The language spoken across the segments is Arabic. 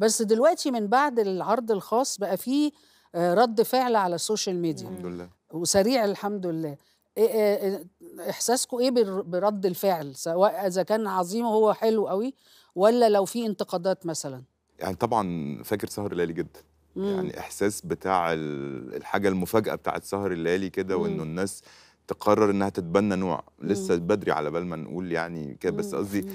بس دلوقتي من بعد العرض الخاص بقى في آه، رد فعل على السوشيال ميديا الحمد لله وسريع الحمد لله إيه، إيه، إيه، احساسكم ايه برد الفعل سواء اذا كان عظيم وهو حلو قوي ولا لو في انتقادات مثلا يعني طبعا فاكر سهر الليالي جدا مم. يعني احساس بتاع الحاجه المفاجاه بتاعه سهر الليالي كده وانه الناس تقرر انها تتبنى نوع لسه بدري على بال ما نقول يعني كده بس قصدي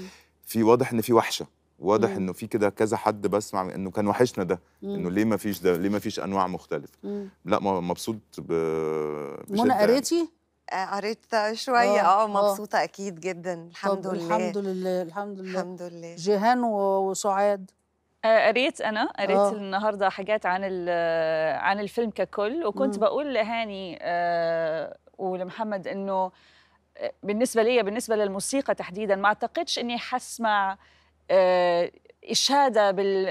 في واضح ان في وحشه واضح انه في كده كذا حد بسمع انه كان وحشنا ده انه ليه ما فيش ده ليه ما فيش انواع مختلفه مم. لا مبسوط ب منى قريتي آه، قريت شويه آه،, آه،, اه مبسوطه اكيد جدا الحمد لله الحمد لله الحمد لله الحمد لله جيهان وسعاد قريت انا قريت أوه. النهارده حاجات عن عن الفيلم ككل وكنت مم. بقول لهاني أه ولمحمد انه بالنسبه ليا بالنسبه للموسيقى تحديدا ما اعتقدش اني حسمع آه، إشادة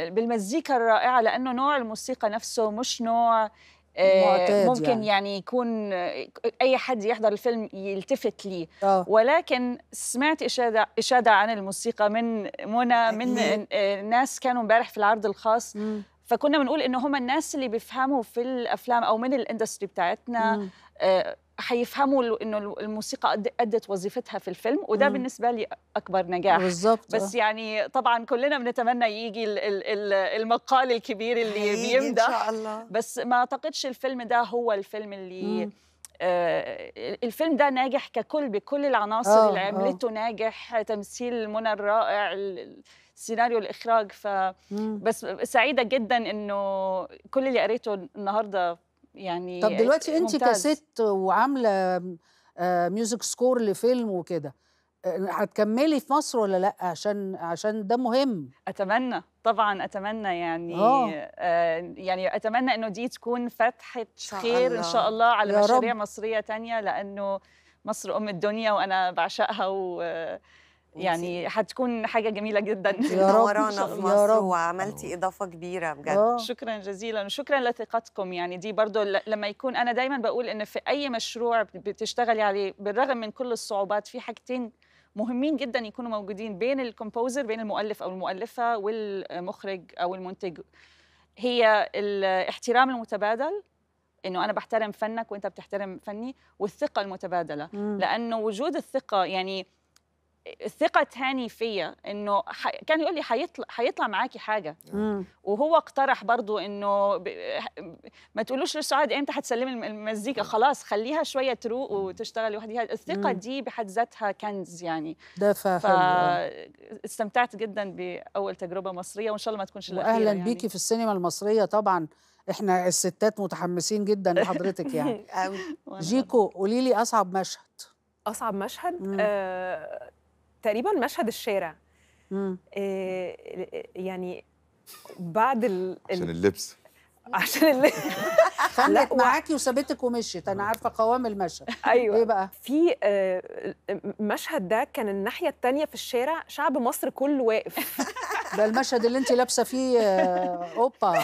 بالمزيكا الرائعة لأنه نوع الموسيقى نفسه مش نوع آه، ممكن يعني. يعني يكون آه، اي حد يحضر الفيلم يلتفت ليه ولكن سمعت اشاده اشاده عن الموسيقى من منى من ناس كانوا امبارح في العرض الخاص فكنا بنقول انه هم الناس اللي بيفهموا في الافلام او من الاندستري بتاعتنا هيفهموا انه الموسيقى ادت وظيفتها في الفيلم وده بالنسبه لي اكبر نجاح بالظبط بس يعني طبعا كلنا بنتمنى يجي المقال الكبير اللي بيمدح إن شاء الله. بس ما اعتقدش الفيلم ده هو الفيلم اللي آه الفيلم ده ناجح ككل بكل العناصر أوه اللي آه. عملته أوه. ناجح تمثيل منى الرائع السيناريو الاخراج ف بس سعيده جدا انه كل اللي قريته النهارده يعني طب دلوقتي انت كست وعامله ميوزك آه، سكور لفيلم وكده آه، هتكملي في مصر ولا لا عشان عشان ده مهم اتمنى طبعا اتمنى يعني آه, آه، يعني اتمنى انه دي تكون فتحه خير الله. ان شاء الله على مشاريع رب. مصريه تانية لانه مصر ام الدنيا وانا بعشقها و آه يعني هتكون حاجه جميله جدا يا ورانا في مصر وعملتي آه. اضافه كبيره بجد آه. شكرا جزيلا وشكرا لثقتكم يعني دي برضو لما يكون انا دايما بقول ان في اي مشروع بتشتغلي عليه بالرغم من كل الصعوبات في حاجتين مهمين جدا يكونوا موجودين بين الكومبوزر بين المؤلف او المؤلفه والمخرج او المنتج هي الاحترام المتبادل انه انا بحترم فنك وانت بتحترم فني والثقه المتبادله مم. لانه وجود الثقه يعني ثقه تاني فيا انه ح... كان يقول لي حيطلع حيطلع معاكي حاجه مم. وهو اقترح برضو انه ب... ما تقولوش لسعاد امتى هتسلمي المزيكا خلاص خليها شويه تروق وتشتغل لوحدها الثقه مم. دي بحد ذاتها كنز يعني ده استمتعت جدا باول تجربه مصريه وان شاء الله ما تكونش الاخيره واهلا يعني. بيكي في السينما المصريه طبعا احنا الستات متحمسين جدا لحضرتك يعني جيكو قولي لي اصعب مشهد اصعب مشهد تقريبا مشهد الشارع إيه يعني بعد ال... عشان اللبس عشان اللي خلت معاكي وسابتك ومشيت انا عارفه قوام المشهد ايوه ايه بقى في آه، المشهد ده كان الناحيه التانية في الشارع شعب مصر كله واقف ده المشهد اللي انت لابسه فيه اوبا آه،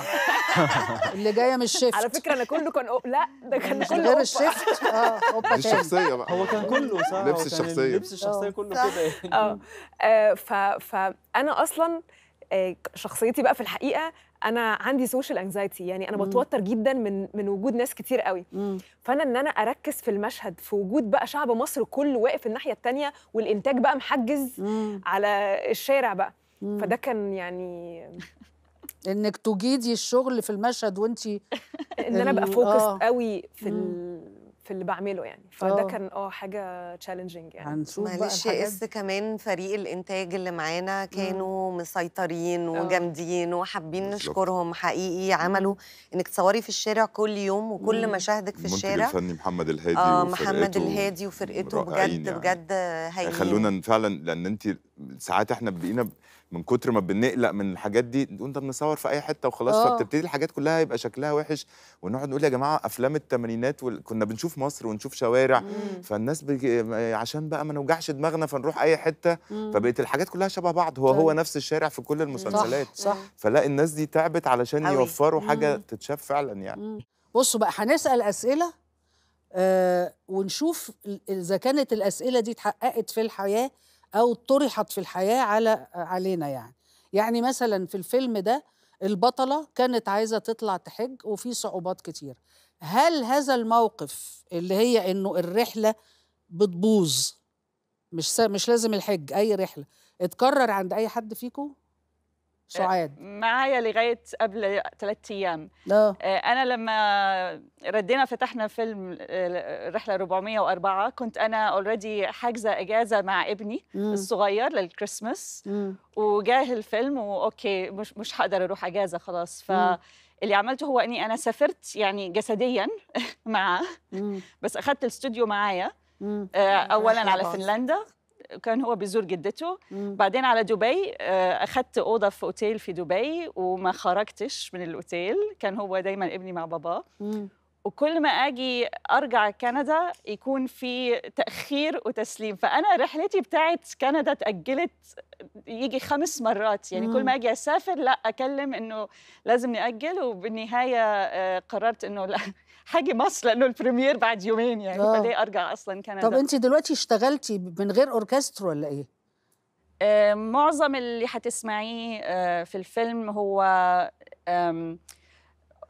اللي جايه من الشيفت على فكره انا كله كان أوب... لا ده كان كله غير الشيفت اه اوبا الشخصيه بقى هو كان كله صح لبس الشخصيه لبس الشخصيه آه، كله كده يعني اه, آه، فانا اصلا شخصيتي بقى في الحقيقه انا عندي سوشيال انكزايتي يعني انا بتوتر جدا من من وجود ناس كتير قوي فانا ان انا اركز في المشهد في وجود بقى شعب مصر كله واقف الناحيه الثانيه والانتاج بقى محجز على الشارع بقى فده كان يعني انك تجيدي الشغل في المشهد وانت ان انا ابقى فوكس آه. قوي في في اللي بعمله يعني فده آه. كان اه حاجه تشالنجينج يعني هنشوف معلش اس كمان فريق الانتاج اللي معانا كانوا مم. مسيطرين آه. وجامدين وحابين نشكرهم حقيقي عملوا انك تصوري في الشارع كل يوم وكل مم. مشاهدك في الشارع الفني محمد الهادي آه محمد الهادي وفرقته بجد يعني. بجد هايلين خلونا فعلا لان انت ساعات احنا بقينا من كتر ما بنقلق من الحاجات دي نقول بنصور في اي حته وخلاص أوه. فبتبتدي الحاجات كلها يبقى شكلها وحش ونقعد نقول يا جماعه افلام الثمانينات وال... كنا بنشوف مصر ونشوف شوارع مم. فالناس بج... عشان بقى ما نوجعش دماغنا فنروح اي حته مم. فبقت الحاجات كلها شبه بعض هو طيب. هو نفس الشارع في كل المسلسلات صح. صح. فلا الناس دي تعبت علشان حوي. يوفروا مم. حاجه تتشاف فعلا يعني مم. بصوا بقى هنسال اسئله آه ونشوف اذا كانت الاسئله دي اتحققت في الحياه او طرحت في الحياه على علينا يعني يعني مثلا في الفيلم ده البطله كانت عايزه تطلع تحج وفي صعوبات كتير هل هذا الموقف اللي هي انه الرحله بتبوظ مش مش لازم الحج اي رحله اتكرر عند اي حد فيكم سعاد معايا لغايه قبل ثلاث ايام آه، انا لما ردينا فتحنا فيلم آه، رحله 404 كنت انا اوريدي حاجزه اجازه مع ابني مم. الصغير للكريسماس وجاه الفيلم واوكي مش مش هقدر اروح اجازه خلاص ف اللي عملته هو اني انا سافرت يعني جسديا معاه بس اخذت الاستوديو معايا آه، اولا على فنلندا كان هو بيزور جدته مم. بعدين على دبي آه، اخذت اوضه في اوتيل في دبي وما خرجتش من الاوتيل كان هو دايما ابني مع باباه وكل ما اجي ارجع كندا يكون في تاخير وتسليم فانا رحلتي بتاعت كندا تاجلت يجي خمس مرات يعني مم. كل ما اجي اسافر لا اكلم انه لازم ناجل وبالنهايه آه، قررت انه لا حاجي مصر لانه البريمير بعد يومين يعني آه. فليه ارجع اصلا كندا طب انت دلوقتي اشتغلتي من غير اوركسترا ولا ايه؟ آه، معظم اللي هتسمعيه آه، في الفيلم هو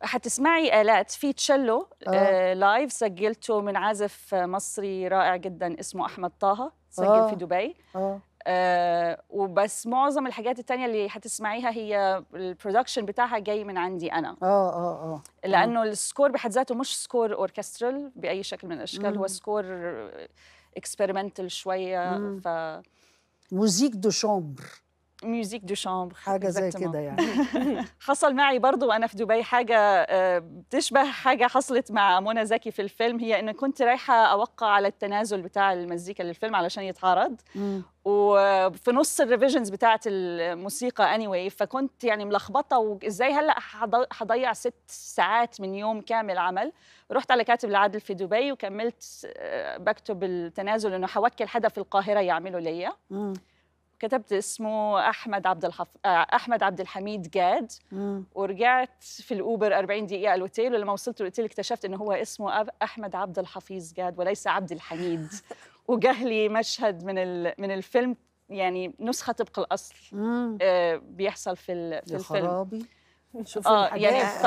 هتسمعي آلات في تشيلو آه. آه لايف سجلته من عازف مصري رائع جدا اسمه أحمد طه سجل آه. في دبي آه. آه، وبس معظم الحاجات التانية اللي هتسمعيها هي البرودكشن بتاعها جاي من عندي انا اه اه اه, آه. لانه السكور بحد ذاته مش سكور اوركسترال باي شكل من الاشكال هو سكور اكسبيرمنتال شويه مم. ف موزيك دو شامبر ميوزيك دو شامبر حاجه زي كده يعني حصل معي برضو وانا في دبي حاجه بتشبه آه، حاجه حصلت مع منى زكي في الفيلم هي ان كنت رايحه اوقع على التنازل بتاع المزيكا للفيلم علشان يتعرض وفي نص الريفيجنز بتاعه الموسيقى اني anyway فكنت يعني ملخبطه وازاي هلا هضيع ست ساعات من يوم كامل عمل رحت على كاتب العدل في دبي وكملت آه، بكتب التنازل انه هوكل حدا في القاهره يعمله ليا كتبت اسمه احمد عبد الحف... آه، احمد عبد الحميد جاد مم. ورجعت في الاوبر 40 دقيقه الاوتيل ولما وصلت الاوتيل اكتشفت ان هو اسمه احمد عبد الحفيظ جاد وليس عبد الحميد وجهلي مشهد من ال... من الفيلم يعني نسخه طبق الاصل آه بيحصل في ال... في الفيلم خرابي. شوف آه الحاجات. يعني ف...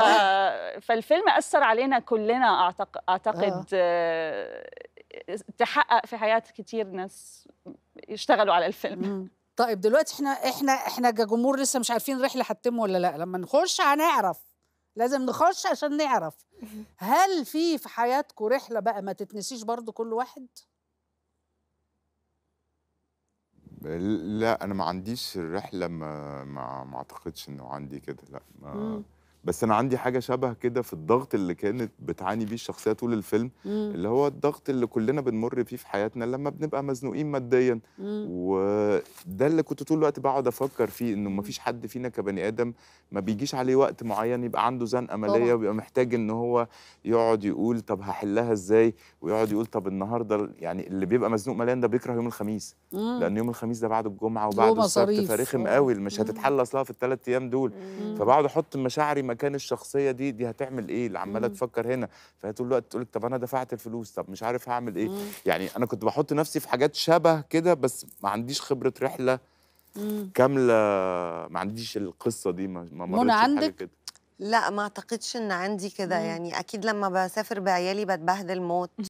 فالفيلم اثر علينا كلنا اعتقد اعتقد آه. آه. تحقق في حياه كتير ناس اشتغلوا على الفيلم طيب دلوقتي احنا احنا احنا كجمهور لسه مش عارفين الرحله هتتم ولا لا لما نخش هنعرف لازم نخش عشان نعرف هل في في حياتكم رحله بقى ما تتنسيش برضو كل واحد لا انا ما عنديش الرحله ما ما, ما اعتقدش انه عندي كده لا ما بس انا عندي حاجه شبه كده في الضغط اللي كانت بتعاني بيه الشخصيه طول الفيلم مم. اللي هو الضغط اللي كلنا بنمر فيه في حياتنا لما بنبقى مزنوقين ماديا وده اللي كنت طول الوقت بقعد افكر فيه انه ما فيش حد فينا كبني ادم ما بيجيش عليه وقت معين يبقى عنده زنقه ماليه وبيبقى محتاج ان هو يقعد يقول طب هحلها ازاي ويقعد يقول طب النهارده يعني اللي بيبقى مزنوق ماليا ده بيكره يوم الخميس مم. لان يوم الخميس ده بعد الجمعه وبعد السبت فرخم آه. قوي مش هتتحل اصلا في الثلاث ايام دول فبقعد احط مشاعري مكان الشخصيه دي دي هتعمل ايه اللي عماله إمم. تفكر هنا فهي طول الوقت تقول لك طب انا دفعت الفلوس طب مش عارف هعمل ايه إمم. يعني انا كنت بحط نفسي في حاجات شبه كده بس ما عنديش خبره رحله إمم. كامله ما عنديش القصه دي ما مرتش عندك حاجه كده لا ما اعتقدش ان عندي كده يعني اكيد لما بسافر بعيالي بتبهدل موت